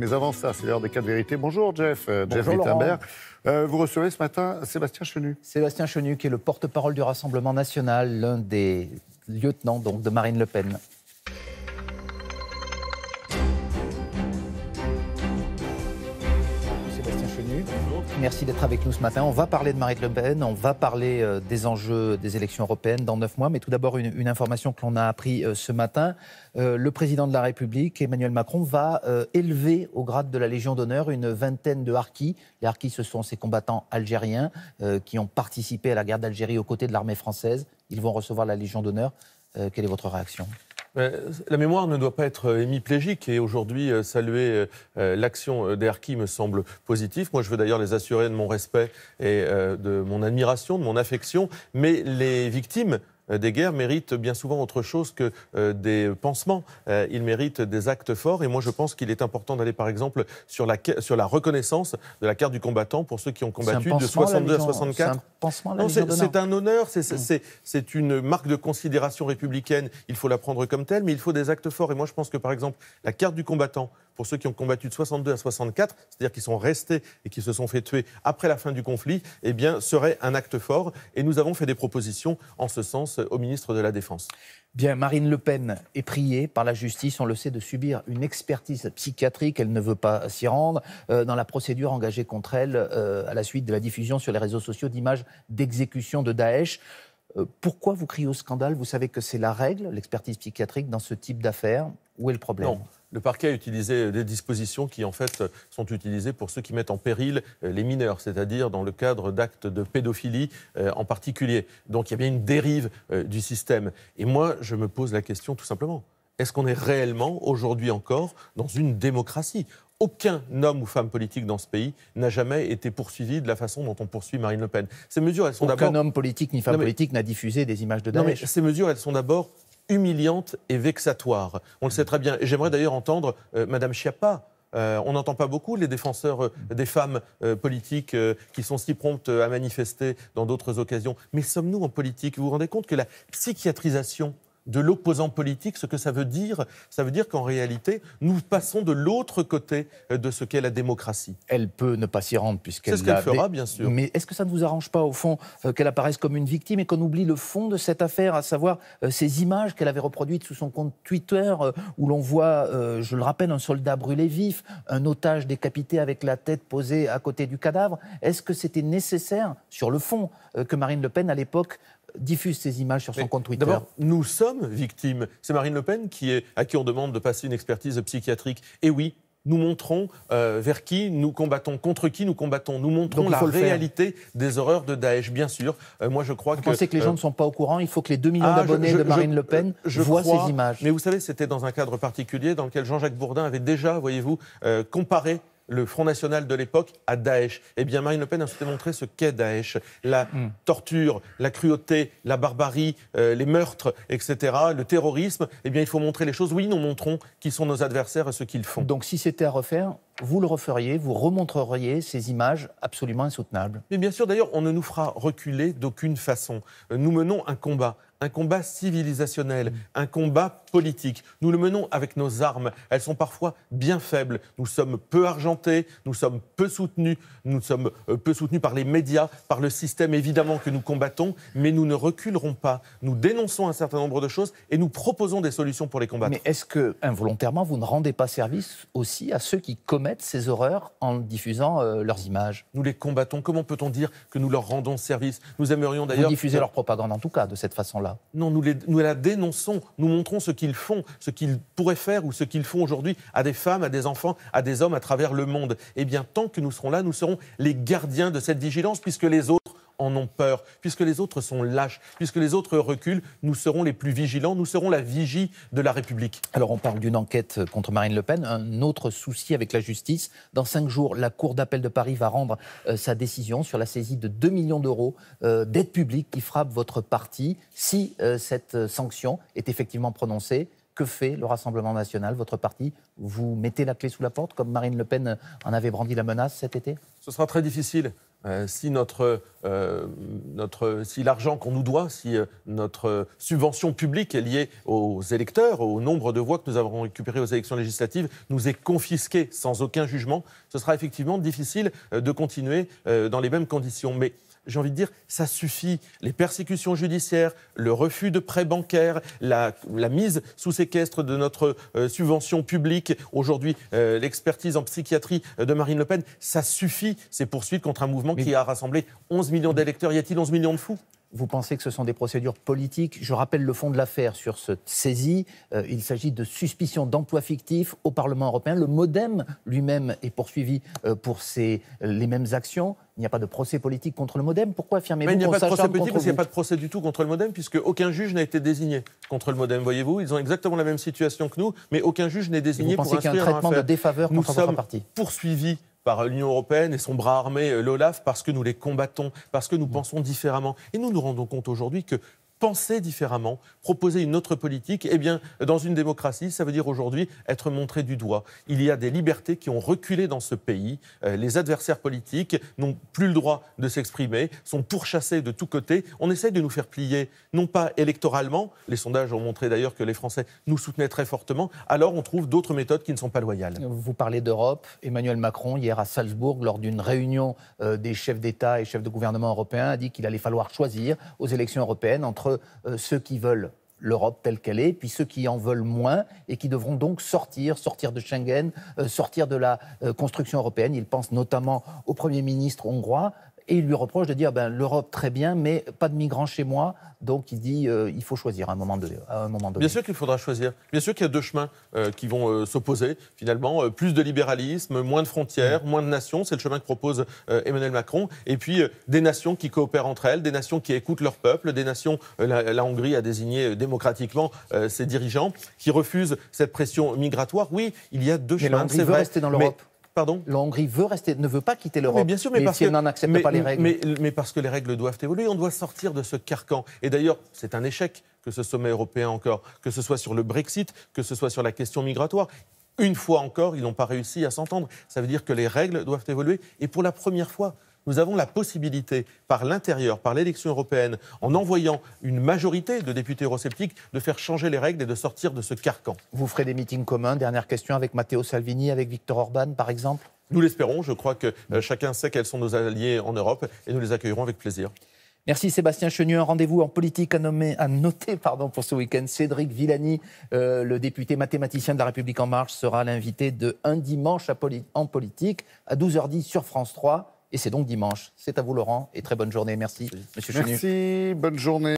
Mais avant ça, c'est l'heure des cas de vérité. Bonjour Jeff, euh, Jeff Wittenberg. Euh, vous recevez ce matin Sébastien Chenu. Sébastien Chenu, qui est le porte-parole du Rassemblement national, l'un des lieutenants donc, de Marine Le Pen. Merci d'être avec nous ce matin. On va parler de Marine Le Pen, on va parler euh, des enjeux des élections européennes dans neuf mois, mais tout d'abord une, information que l'on a appris euh, ce matin. Euh, le président de la République, Emmanuel Macron, va élever au grade de la Légion d'honneur une vingtaine de harkis. Les harkis, ce sont ces combattants algériens qui ont participé à la guerre d'Algérie aux côtés de l'armée française. Ils vont recevoir la Légion d'honneur. quelle est votre réaction euh, la mémoire ne doit pas être euh, hémiplégique et aujourd'hui euh, saluer l'action d'Erki me semble positif. Moi, je veux d'ailleurs les assurer de mon respect et de mon admiration, de mon affection, mais les victimes euh, des guerres méritent bien souvent autre chose que euh, des pansements. Euh, ils méritent des actes forts. Et moi, je pense qu'il est important d'aller, par exemple, sur la, reconnaissance de la carte du combattant pour ceux qui ont combattu de 62 à 64. C'est un, un honneur, mm. c'est une marque de considération républicaine. Il faut la prendre comme telle, mais il faut des actes forts. Et moi, je pense que, par exemple, la carte du combattant, pour ceux qui ont combattu de 62 à 64, c'est-à-dire qui sont restés et qui se sont fait tuer après la fin du conflit, eh bien, serait un acte fort. Et nous avons fait des propositions en ce sens euh, au ministre de la Défense. Bien, Marine Le Pen est priée par la justice, on le sait, de subir une expertise psychiatrique. Elle ne veut pas s'y rendre euh, dans la procédure engagée contre elle euh, à la suite de la diffusion sur les réseaux sociaux d'images d'exécution de Daesh. pourquoi vous criez au scandale Vous savez que c'est la règle, l'expertise psychiatrique, dans ce type d'affaires. Où est le problème le parquet a utilisé des dispositions qui, en fait, sont utilisées pour ceux qui mettent en péril euh, les mineurs, c'est-à-dire dans le cadre d'actes de pédophilie euh, en particulier. Donc il y a bien une dérive euh, du système. Et moi, je me pose la question tout simplement. Est-ce qu'on est réellement, aujourd'hui encore, dans une démocratie aucun homme ou femme politique dans ce pays n'a jamais été poursuivi de la façon dont on poursuit Marine Le Pen. Ces mesures, elles sont d'abord. Aucun homme politique ni femme politique n'a diffusé des images de Daesh. mais ces mesures, elles sont d'abord humiliante et vexatoire. On le sait très bien. J'aimerais d'ailleurs entendre Mme euh, Madame Schiappa. Euh, on n'entend pas beaucoup les défenseurs euh, des femmes politiques qui sont si promptes à manifester dans d'autres occasions. Mais sommes-nous en politique Vous vous rendez compte que la psychiatrisation de l'opposant politique. Ce que ça veut dire, ça veut dire qu'en réalité, nous passons de l'autre côté euh, de ce qu'est la démocratie. Elle peut ne pas s'y rendre puisqu'elle. C'est ce qu'elle fera, bien sûr. Mais est-ce que ça ne vous arrange pas, au fond, euh, qu'elle apparaisse comme une victime et qu'on oublie le fond de cette affaire, à savoir euh, ces images qu'elle avait reproduites sous son compte Twitter, où l'on voit, je le rappelle, un soldat brûlé vif, un otage décapité avec la tête posée à côté du cadavre. Est-ce que c'était nécessaire, sur le fond, que Marine Le Pen, à l'époque, diffuse ces images sur son compte Twitter. D'abord, nous sommes victimes. C'est Marine Le Pen qui est, à qui on demande de passer une expertise psychiatrique. Et oui, nous montrons euh, vers qui nous combattons, contre qui nous combattons. Nous montrons la réalité des horreurs de Daesh, bien sûr. Euh, moi, je crois que. Vous pensez que les euh, gens ne sont pas au courant Il faut que les 2 millions ah, d'abonnés de Marine Le Pen je voient ces images. Mais vous savez, c'était dans un cadre particulier dans lequel Jean-Jacques Bourdin avait déjà, voyez-vous, comparé le Front National de l'époque à Daesh. Eh bien, Marine Le Pen a souhaité montrer ce qu'est Daesh. La mm. torture, la cruauté, la barbarie, euh, les meurtres, etc., le terrorisme. Eh bien, il faut montrer les choses. Oui, nous montrons qui sont nos adversaires et ce qu'ils font. Donc, si c'était à refaire, vous le referiez, vous remontreriez ces images absolument insoutenables. Mais bien sûr, d'ailleurs, on ne nous fera reculer d'aucune façon. Euh, nous menons un combat, un combat civilisationnel, un combat politique. Nous le menons avec nos armes. Elles sont parfois bien faibles. Nous sommes peu argentés, nous sommes peu soutenus, nous sommes euh, peu soutenus par les médias, par le système évidemment que nous combattons, mais nous ne reculerons pas. Nous dénonçons un certain nombre de choses et nous proposons des solutions pour les combattre. Mais est-ce que involontairement vous ne rendez pas service aussi à ceux qui commettent ces horreurs en diffusant euh, leurs images Nous les combattons. Comment peut-on dire que nous leur rendons service Nous aimerions d'ailleurs diffuser leur propagande en tout cas de cette façon-là. Non, nous, nous, la dénonçons. Nous montrons ce qu'ils font, ce qu'ils pourraient faire ou ce qu'ils font aujourd'hui à des femmes, à des enfants, à des hommes à travers le monde. Et eh bien, tant que nous serons là, nous serons les gardiens de cette vigilance, puisque les autres en ont peur, puisque les autres sont lâches, puisque les autres reculent, nous serons les plus vigilants, nous serons la vigie de la République. Alors on parle d'une enquête contre Marine Le Pen, un autre souci avec la justice. Dans cinq jours, la Cour d'appel de Paris va rendre euh, sa décision sur la saisie de 2 millions d'euros euh, d'aides publiques qui frappe votre parti. Si euh, cette sanction est effectivement prononcée, que fait le Rassemblement national, votre parti Vous mettez la clé sous la porte, comme Marine Le Pen en avait brandi la menace cet été Ce sera très difficile. Euh, si euh, si l'argent qu'on nous doit, si euh, notre subvention publique est liée aux électeurs, au nombre de voix que nous avons récupérées aux élections législatives, nous est confisqué sans aucun jugement, ce sera effectivement difficile de continuer dans les mêmes conditions. Mais j'ai envie de dire, ça suffit. Les persécutions judiciaires, le refus de prêts bancaires, la, mise sous séquestre de notre euh, subvention publique, aujourd'hui euh, l'expertise en psychiatrie euh, de Marine Le Pen, ça suffit, ces poursuites contre un mouvement qui a rassemblé 11 millions d'électeurs. Y a-t-il 11 millions de fous vous pensez que ce sont des procédures politiques Je rappelle le fond de l'affaire sur cette saisie. Euh, il s'agit de suspicion d'emploi fictif au Parlement européen. Le Modem lui-même est poursuivi euh, pour les mêmes actions. Il n'y a pas de procès politique contre le Modem. Pourquoi affirmez-vous Il n'y a pas de procès politique Parce n'y a pas de procès du tout contre le Modem, puisque aucun juge n'a été désigné contre le Modem. Voyez-vous, ils ont exactement la même situation que nous, mais aucun juge n'est désigné pour a un traitement de défaveur contre nous parti par l'Union européenne et son bras armé, euh, l'OLAF, parce que nous les combattons, parce que nous mm. pensons différemment. Et nous nous rendons compte aujourd'hui que penser différemment, proposer une autre politique, eh bien, dans une démocratie, ça veut dire aujourd'hui être montré du doigt. Il y a des libertés qui ont reculé dans ce pays. Euh, les adversaires politiques n'ont plus le droit de s'exprimer, sont pourchassés de tous côtés. On essaie de nous faire plier, non pas électoralement, les sondages ont montré d'ailleurs que les Français nous soutenaient très fortement, alors on trouve d'autres méthodes qui ne sont pas loyales. Vous parlez d'Europe. Emmanuel Macron, hier à Salzbourg, lors d'une réunion euh, des chefs d'État et chefs de gouvernement européens, a dit qu'il allait falloir choisir aux élections européennes entre euh, ceux qui veulent l'Europe telle qu'elle est, puis ceux qui en veulent moins et qui devront donc sortir, sortir de Schengen, euh, sortir de la euh, construction européenne. Ils pensent notamment au Premier ministre hongrois et il lui reproche de dire ben, l'Europe très bien, mais pas de migrants chez moi. Donc il dit euh, il faut choisir à un moment, de, donné. Bien sûr qu'il faudra choisir. Bien sûr qu'il y a deux chemins euh, qui vont euh, s'opposer finalement. plus de libéralisme, moins de frontières, moins de nations. C'est le chemin que propose Emmanuel Macron. Et puis des nations qui coopèrent entre elles, des nations qui écoutent leur peuple, des nations. La, Hongrie a désigné démocratiquement ses dirigeants qui refusent cette pression migratoire. Oui, il y a deux chemins. C'est vrai. Rester dans l'Europe. Pardon La Hongrie ne veut pas quitter l'Europe. sûr, mais, parce si n'en pas les règles. Mais, mais parce que les règles doivent évoluer, on doit sortir de ce carcan. Et d'ailleurs, c'est un échec que ce sommet européen encore, que ce soit sur le Brexit, que ce soit sur la question migratoire une fois encore, ils n'ont pas réussi à s'entendre. Ça veut dire que les règles doivent évoluer. Et pour la première fois, nous avons la possibilité, par l'intérieur, par l'élection européenne, en envoyant une majorité de députés eurosceptiques, de faire changer les règles et de sortir de ce carcan. Vous ferez des meetings communs, dernière question, avec Matteo Salvini, avec Victor Orban, par exemple Nous l'espérons, je crois que euh, chacun sait quels sont nos alliés en Europe et nous les accueillerons avec plaisir. Merci Sébastien Chenu. Un rendez-vous en politique à, noter pardon, pour ce week-end. Cédric Villani, euh, le député mathématicien de La République En Marche, sera l'invité de Un dimanche en politique à 12h10 sur France 3. Et c'est donc dimanche. C'est à vous, Laurent, et très bonne journée. Merci, monsieur Merci, bonne journée.